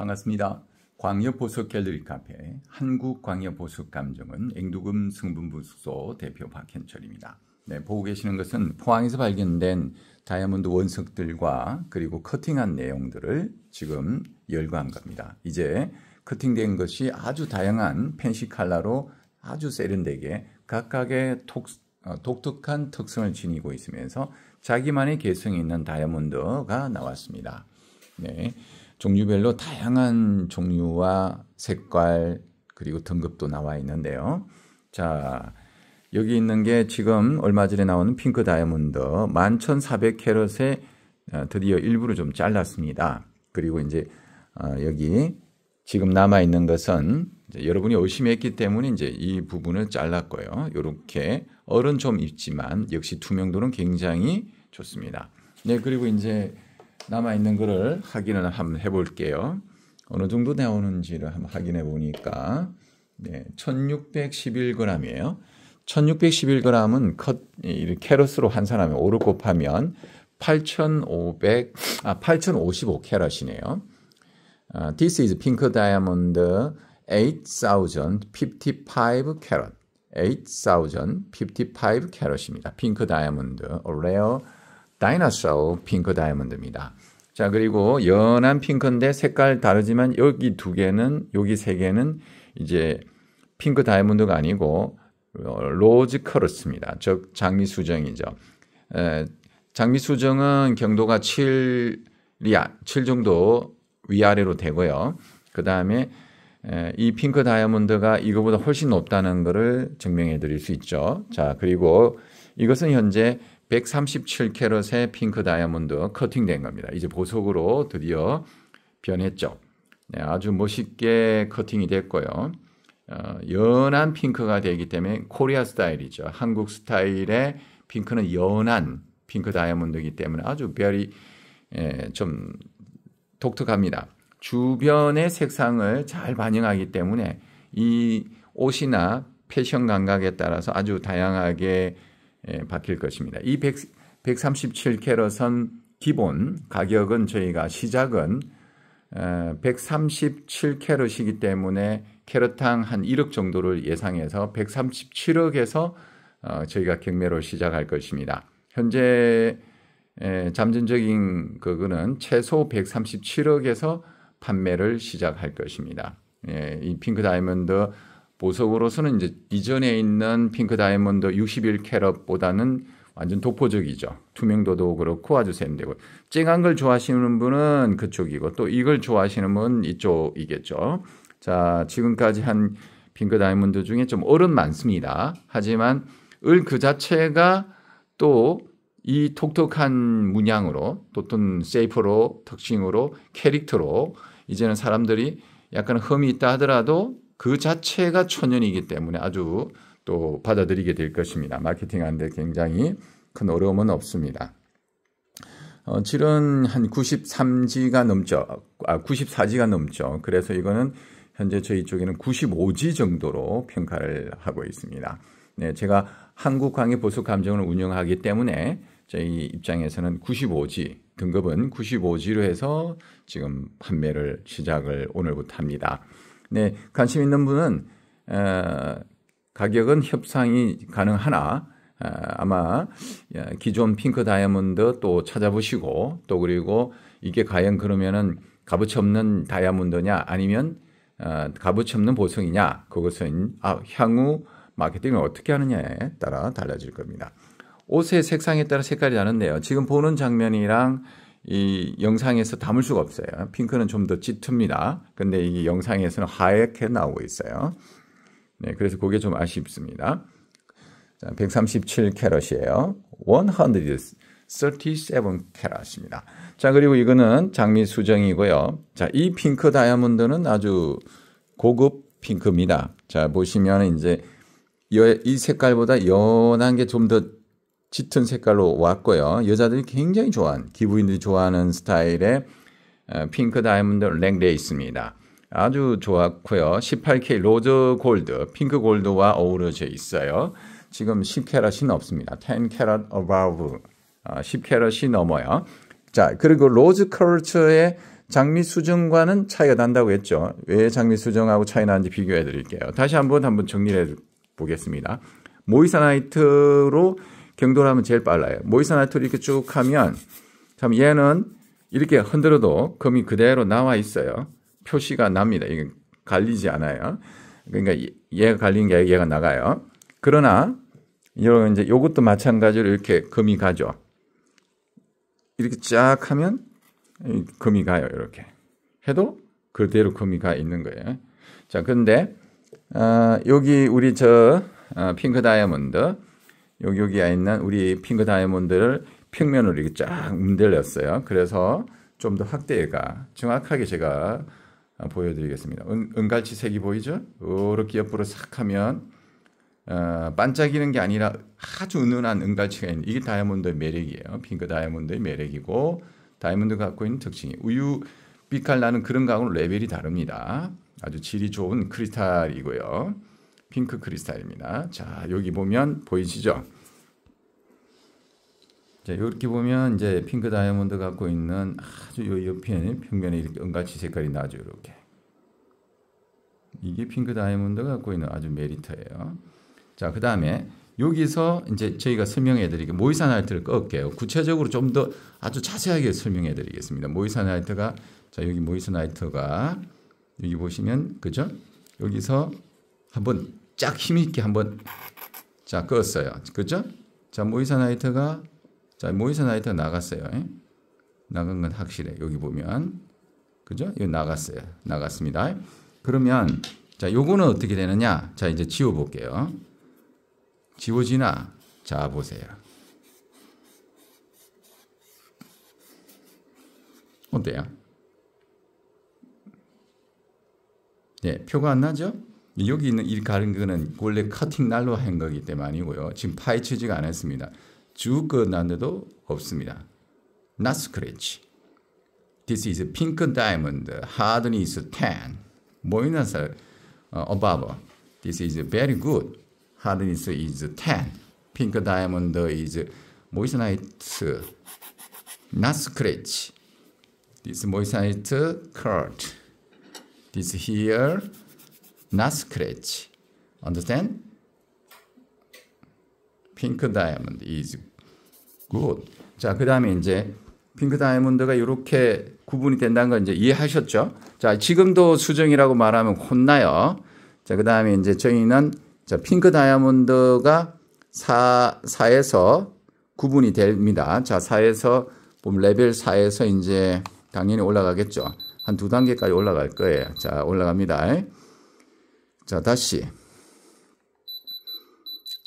반갑습니다. 광역보석 갤러리 카페 한국광역보석감정은 앵두금 승분부소 대표 박현철입니다. 네, 보고 계시는 것은 포항에서 발견된 다이아몬드 원석들과 그리고 커팅한 내용들을 지금 열거한 겁니다. 이제 커팅된 것이 아주 다양한 펜시 칼라로 아주 세련되게 각각의 독, 어, 독특한 특성을 지니고 있으면서 자기만의 개성이 있는 다이아몬드가 나왔습니다. 네. 종류별로 다양한 종류와 색깔 그리고 등급도 나와 있는데요. 자, 여기 있는 게 지금 얼마 전에 나오는 핑크 다이아몬드 11,400캐럿에 어, 드디어 일부를 좀 잘랐습니다. 그리고 이제 어, 여기 지금 남아 있는 것은 여러분이 의심했기 때문에 이제 이 부분을 잘랐고요. 이렇게 얼은 좀 있지만 역시 투명도는 굉장히 좋습니다. 네, 그리고 이제 남아 있는 거를 확인을 한번 해볼게요. 어느 정도 나오는지를 한번 확인해 보니까 네, 1611g이에요. 1611g은 컷, 이 캐럿으로 환산하면 5를 곱하면 8,500, 아, 8,055 캐럿이네요. u 아, this is pink diamond 8,055 캐럿. 8,055 캐럿입니다. 핑크 다이아몬드, a rare 다이너사우 핑크 다이아몬드입니다. 자, 그리고 연한 핑크인데 색깔 다르지만 여기 두 개는, 여기 세 개는 이제 핑크 다이아몬드가 아니고 어, 로즈 커러스입니다. 즉, 장미 수정이죠. 에, 장미 수정은 경도가 7리, 7 정도 위아래로 되고요. 그 다음에 이 핑크 다이아몬드가 이거보다 훨씬 높다는 것을 증명해 드릴 수 있죠. 자, 그리고 이것은 현재 137캐럿의 핑크 다이아몬드 커팅된 겁니다. 이제 보석으로 드디어 변했죠. 네, 아주 멋있게 커팅이 됐고요. 어, 연한 핑크가 되기 때문에 코리아 스타일이죠. 한국 스타일의 핑크는 연한 핑크 다이아몬드이기 때문에 아주 별이 예, 좀 독특합니다. 주변의 색상을 잘 반영하기 때문에 이 옷이나 패션 감각에 따라서 아주 다양하게 예, 바뀔 것입니다. 이 100, 137캐럿은 기본 가격은 저희가 시작은 137캐럿이기 어, 때문에 캐럿당 한 1억 정도를 예상해서 137억에서 어, 저희가 경매를 시작할 것입니다. 현재 잠정적인 그거는 최소 137억에서 판매를 시작할 것입니다. 예, 이 핑크 다이아몬드 보석으로서는 이제 이전에 있는 핑크 다이아몬드 61캐럿보다는 완전 독보적이죠. 투명도도 그렇고 아주 세련되고 쨍한 걸 좋아하시는 분은 그쪽이고 또 이걸 좋아하시는 분은 이쪽이겠죠. 자, 지금까지 한 핑크 다이아몬드 중에 좀 얼은 많습니다. 하지만 을 그 자체가 또 이 톡톡한 문양으로 또는 세이프로 특징으로 캐릭터로 이제는 사람들이 약간 흠이 있다 하더라도 그 자체가 천연이기 때문에 아주 또 받아들이게 될 것입니다. 마케팅하는데 굉장히 큰 어려움은 없습니다. 어, 질은 한 93지가 넘죠. 아, 94지가 넘죠. 그래서 이거는 현재 저희 쪽에는 95지 정도로 평가를 하고 있습니다. 네, 제가 한국 광의 보수 감정을 운영하기 때문에 저희 입장에서는 95지 등급은 95지로 해서 지금 판매를 시작을 오늘부터 합니다. 네, 관심 있는 분은 어, 가격은 협상이 가능하나 어, 아마 예, 기존 핑크 다이아몬드 또 찾아보시고 또 그리고 이게 과연 그러면은 값어치 없는 다이아몬드냐 아니면 어, 값어치 없는 보석이냐 그것은 아, 향후 마케팅을 어떻게 하느냐에 따라 달라질 겁니다. 옷의 색상에 따라 색깔이 다른데요. 지금 보는 장면이랑 이 영상에서 담을 수가 없어요. 핑크는 좀 더 짙습니다. 근데 이 영상에서는 하얗게 나오고 있어요. 네, 그래서 그게 좀 아쉽습니다. 자, 137 캐럿이에요. 137 캐럿입니다. 자, 그리고 이거는 장미 수정이고요. 자, 이 핑크 다이아몬드는 아주 고급 핑크입니다. 자, 보시면 이제 이 색깔보다 연한 게 좀더 짙은 색깔로 왔고요. 여자들이 굉장히 좋아하는, 기부인들이 좋아하는 스타일의 어, 핑크 다이아몬드 랭레이스입니다. 아주 좋았고요. 18K 로즈 골드, 핑크 골드와 어우러져 있어요. 지금 10캐럿이 넘습니다 10캐럿 above, 10캐럿이 어, 넘어요. 자, 그리고 로즈 컬처의 장미 수정과는 차이가 난다고 했죠. 왜 장미 수정하고 차이 나는지 비교해 드릴게요. 다시 한번 한번 정리해 보겠습니다. 모이사나이트로 경도를 하면 제일 빨라요. 모이사 나토리를 이렇게 쭉 하면 참 얘는 이렇게 흔들어도 금이 그대로 나와 있어요. 표시가 납니다. 이게 갈리지 않아요. 그러니까 얘가 갈린 게 얘가 나가요. 그러나 이런 이제 요것도 마찬가지로 이렇게 금이 가죠. 이렇게 쫙 하면 금이 가요. 이렇게 해도 그대로 금이 가 있는 거예요. 자, 근데 어, 아, 여기 우리 저 어, 핑크 다이아몬드 여기 여기 에 있는 우리 핑크 다이아몬드를 평면으로 이렇게 쫙 문들렸어요. 그래서 좀 더 확대가 정확하게 제가 보여드리겠습니다. 은, 갈치 색이 보이죠? 이렇게 옆으로 싹 하면 어, 반짝이는 게 아니라 아주 은은한 은갈치가 있는 이게 다이아몬드의 매력이에요. 핑크 다이아몬드의 매력이고 다이아몬드가 갖고 있는 특징이 우유 빛깔 나는 그런 가구는 레벨이 다릅니다. 아주 질이 좋은 크리스탈이고요. 핑크 크리스탈입니다. 자, 여기 보면 보이시죠? 자, 이렇게 보면 이제 핑크 다이아몬드 갖고 있는 아주 요 옆에 평면에 이렇게 은같이 색깔이 나죠, 이렇게. 이게 핑크 다이아몬드 갖고 있는 아주 메리트예요. 자, 그 다음에 여기서 이제 저희가 설명해 드리게 모이산 하이트를 끌게요. 구체적으로 좀 더 아주 자세하게 설명해 드리겠습니다. 모이산 하이트가 자, 여기 모이산 하이트가 여기 보시면 그죠? 여기서 한번 쫙 힘있게 한번 자 껐어요. 그죠? 자 모이사 나이트가 자 모이사 나이트 나갔어요. 에? 예? 나간 건 확실해. 여기 보면 그죠? 이 나갔어요. 나갔습니다. 그러면 자 요거는 어떻게 되느냐? 자 이제 지워 볼게요. 지워지나? 자 보세요. 어때요? 네, 표가 안 나죠? 여기 있는 이 가른 거는 원래 커팅 날로 한 거기 때문 아니고요. 지금 파헤치지가 않았습니다. 쭉 끝났는데도 없습니다. Not scratch. This is a pink diamond. Hardness 10. 모이는 살 uh, above. This is very good. Hardness is 10. Pink diamond is moissanite. Not scratch. This moissanite curd. This here not scratch. Understand? 핑크 다이아몬드 is good. 자, 그 다음에 이제 핑크 다이아몬드가 이렇게 구분이 된다는 걸 이제 이해하셨죠? 자, 지금도 수정이라고 말하면 혼나요. 자, 그 다음에 이제 저희는 자, 핑크 다이아몬드가 4, 4에서 구분이 됩니다. 자, 4에서 보 레벨 4에서 이제 당연히 올라가겠죠. 한 두 단계까지 올라갈 거예요. 자, 올라갑니다. 자, 다시.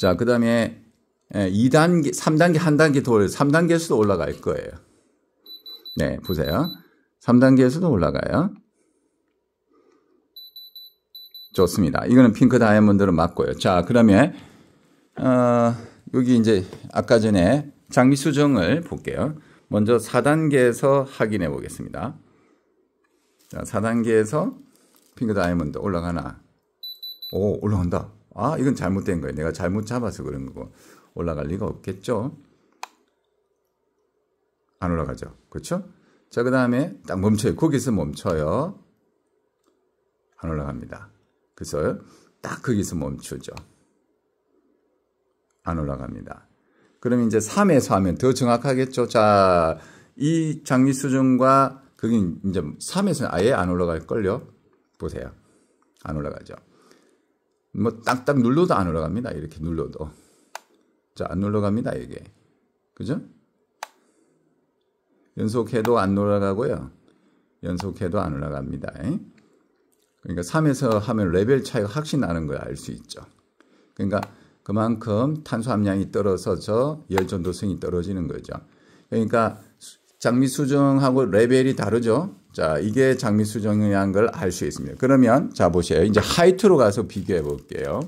자, 그 다음에 2단계, 예, 3단계, 1단계 돌, 3단계에서도 올라갈 거예요. 네, 보세요. 3단계에서도 올라가요. 좋습니다. 이거는 핑크 다이아몬드로 맞고요. 자, 그러면, 어, 여기 이제 아까 전에 장비 수정을 볼게요. 먼저 4단계에서 확인해 보겠습니다. 자, 4단계에서 핑크 다이아몬드 올라가나 오, 어, 올라간다. 아, 이건 잘못된 거예요. 내가 잘못 잡아서 그런 거고. 올라갈 리가 없겠죠? 안 올라가죠. 그렇죠? 자, 그 다음에 딱 멈춰요. 거기서 멈춰요. 안 올라갑니다. 그래서 딱 거기서 멈추죠. 안 올라갑니다. 그러면 이제 3에서 하면 더 정확하겠죠. 자, 이 장미 수준과 그게 이제 3에서는 아예 안 올라갈걸요. 보세요. 안 올라가죠. 뭐 딱딱 눌러도 안 올라갑니다. 이렇게 눌러도. 자, 안 올라갑니다. 이게. 그죠? 연속해도 안 올라가고요. 연속해도 안 올라갑니다. 그러니까 3에서 하면 레벨 차이가 확실히 나는 걸 알 수 있죠. 그러니까 그만큼 탄소 함량이 떨어져서 열 전도성이 떨어지는 거죠. 그러니까 장미 수정하고 레벨이 다르죠. 자, 이게 장미 수정이라는 걸 알 수 있습니다. 그러면 자 보세요. 이제 하이트로 가서 비교해 볼게요.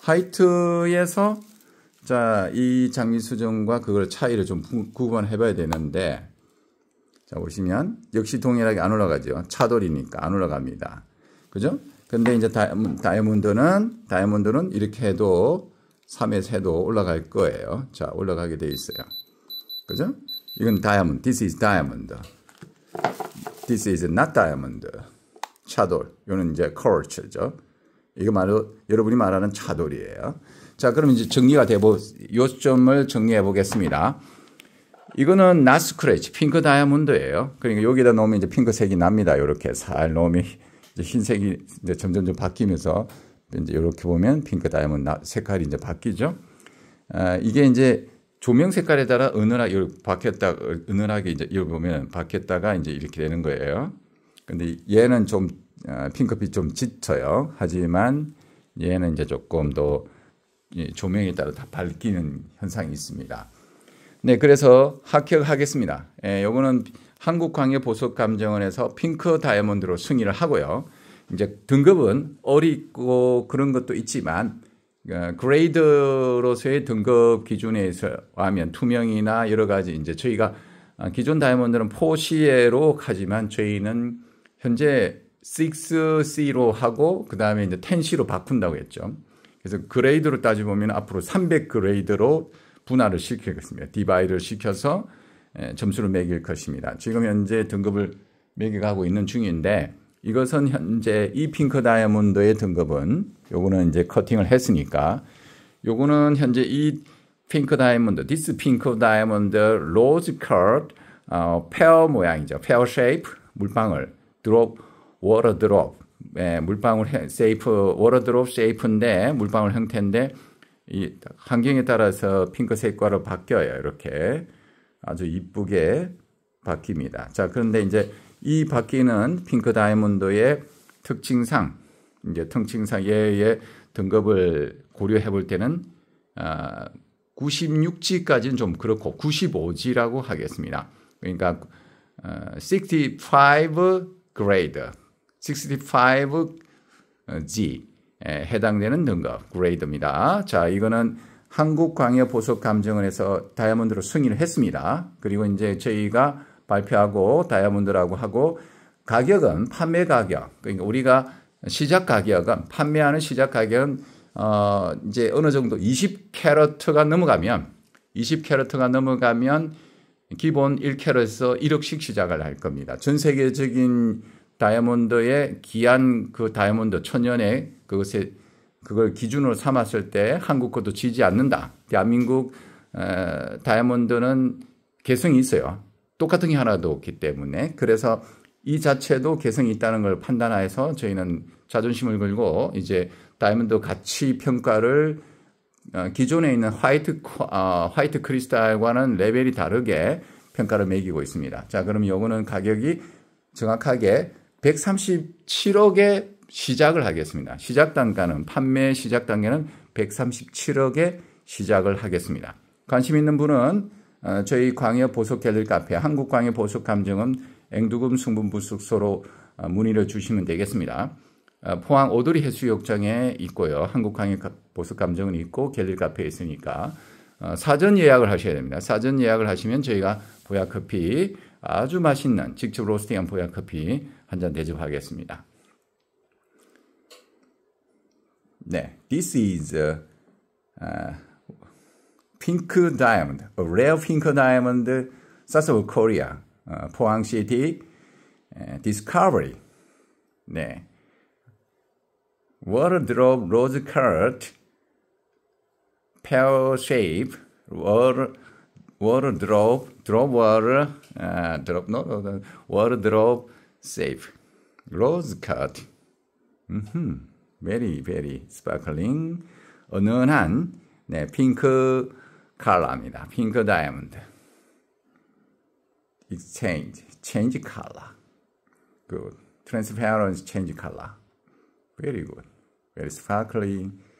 하이트에서 자, 이 장미 수정과 그걸 차이를 좀 구분해 봐야 되는데 자, 보시면 역시 동일하게 안 올라가죠. 차돌이니까 안 올라갑니다. 그죠? 근데 이제 다이아몬드는 다이아몬드는 이렇게 해도 3에서 해도 올라갈 거예요. 자, 올라가게 돼 있어요. 그죠? 이건 다이아몬드. This is diamond. This is not diamond. 차돌. 요는 이제 culture죠. 이거 말로 여러분이 말하는 차돌이에요. 자, 그럼 이제 정리가 되고 요점을 정리해 보겠습니다. 이거는 나스크래치 핑크 다이아몬드예요. 그러니까 여기다 놓으면 이제 핑크색이 납니다. 이렇게 살 놓으면 이제 흰색이 이제 점점 점 바뀌면서 이제 이렇게 보면 핑크 다이아몬드 색깔이 이제 바뀌죠. 아, 이게 이제 조명 색깔에 따라 은은하 게바뀌었다 은은하게 이제 이걸 보면 박혔다가 이제 이렇게 되는 거예요. 근데 얘는 좀 아, 핑크빛 좀 짙어요. 하지만 얘는 이제 조금 더 조명에 따라 다 밝히는 현상이 있습니다. 네, 그래서 합격하겠습니다. 예, 요거는 한국광역보석감정원에서 핑크 다이아몬드로 승인을 하고요. 이제 등급은 어리고 그런 것도 있지만 그러니까 그레이드로서의 등급 기준에서 하면 투명이나 여러 가지 이제 저희가 아, 기존 다이아몬드는 4C로 하지만 저희는 현재 6C로 하고 그 다음에 이제 10C로 바꾼다고 했죠. 그래서 그레이드로 따져보면 앞으로 300 그레이드로 분할을 시키겠습니다. 디바이를 드 시켜서 예, 점수를 매길 것입니다. 지금 현재 등급을 매겨가고 있는 중인데 이것은 현재 이 핑크 다이아몬드의 등급은 요거는 이제 커팅을 했으니까 요거는 현재 이 핑크 다이아몬드, 디스 핑크 다이아몬드 로즈 컬 어, 페어 모양이죠. 페어 쉐이프 물방울 드롭 워터 드롭 예, 물방울 해, 쉐이프 워터 드롭 쉐이프인데 물방울 형태인데 이 환경에 따라서 핑크색과로 바뀌어요. 이렇게 아주 이쁘게 바뀝니다. 자, 그런데 이제 이 바퀴는 핑크 다이아몬드의 특징상 이제 특징상 얘의 등급을 고려해 볼 때는 아, 96G까지는 좀 그렇고 95G라고 하겠습니다. 그러니까 어, 65 grade, 65G 해당되는 등급 grade입니다. 자, 이거는 한국광역보석감정원에서 다이아몬드로 승인을 했습니다. 그리고 이제 저희가 발표하고 다이아몬드라고 하고 가격은 판매 가격. 그러니까 우리가 시작 가격은 판매하는 시작 가격은 어 이제 어느 정도 20캐럿트가 넘어가면 20캐럿트가 넘어가면 기본 1캐럿에서 1억씩 시작을 할 겁니다. 전 세계적인 다이아몬드의 귀한 그 다이아몬드 천연의 그것에 그걸 기준으로 삼았을 때 한국 것도 지지 않는다. 대한민국 에, 다이아몬드는 개성이 있어요. 똑같은 게 하나도 없기 때문에 그래서 이 자체도 개성이 있다는 걸 판단하여서 저희는 자존심을 걸고 이제 다이아몬드 가치 평가를 어, 기존에 있는 화이트 아, 화이트 크리스탈과는 레벨이 다르게 평가를 매기고 있습니다. 자, 그럼 요거는 가격이 정확하게 137억에 시작을 하겠습니다. 시작 단가는 판매 시작 단계는 137억에 시작을 하겠습니다. 관심 있는 분은 어, 저희 광역 보석 갤들 카페 한국 광역 보석 감정은 앵두금 승분부숙소로 어, 문의를 주시면 되겠습니다. 어, 포항 오도리 해수욕장에 있고요. 한국 광역 보석 감정은 있고 갤들 카페에 있으니까 사전 예약을 하셔야 됩니다. 사전 예약을 하시면 저희가 보약 커피 아주 맛있는 직접 로스팅한 보약 커피 한 잔 대접하겠습니다. 네, this is uh, Pink diamond, a rare pink diamond, south of Korea, 어, uh, City, uh, discovery. 네. wardrobe rose cut, pear shape, water, water drop, water, uh, drop, no, no, no, water shape, rose cut. Mm-hmm. Very, very sparkling. 은은한, 네, pink. 컬러입니다. 핑크 다이아몬드. exchange, change color. good. transparency change color. very good. very sparkling.